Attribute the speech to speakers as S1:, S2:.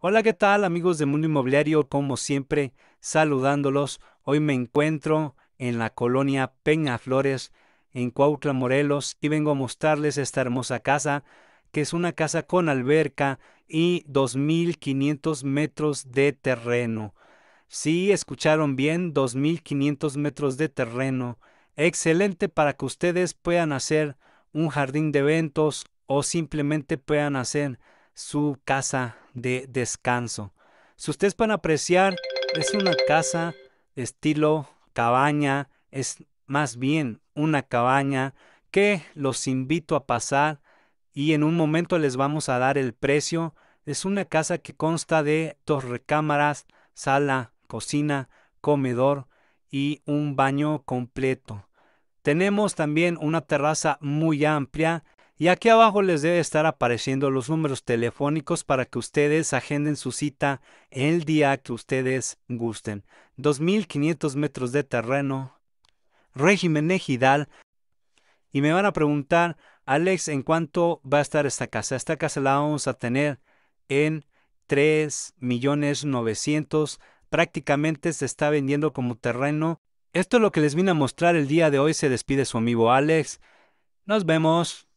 S1: Hola, ¿qué tal amigos de Mundo Inmobiliario? Como siempre, saludándolos. Hoy me encuentro en la colonia Flores, en Cuautla, Morelos, y vengo a mostrarles esta hermosa casa, que es una casa con alberca y 2.500 metros de terreno. Sí, escucharon bien, 2.500 metros de terreno. Excelente para que ustedes puedan hacer un jardín de eventos o simplemente puedan hacer su casa de descanso. Si ustedes van a apreciar, es una casa estilo cabaña, es más bien una cabaña que los invito a pasar y en un momento les vamos a dar el precio. Es una casa que consta de dos recámaras, sala, cocina, comedor y un baño completo. Tenemos también una terraza muy amplia y aquí abajo les debe estar apareciendo los números telefónicos para que ustedes agenden su cita el día que ustedes gusten. 2.500 metros de terreno, régimen ejidal. Y me van a preguntar, Alex, ¿en cuánto va a estar esta casa? Esta casa la vamos a tener en 3,900,000. millones Prácticamente se está vendiendo como terreno. Esto es lo que les vine a mostrar el día de hoy. Se despide su amigo Alex. Nos vemos.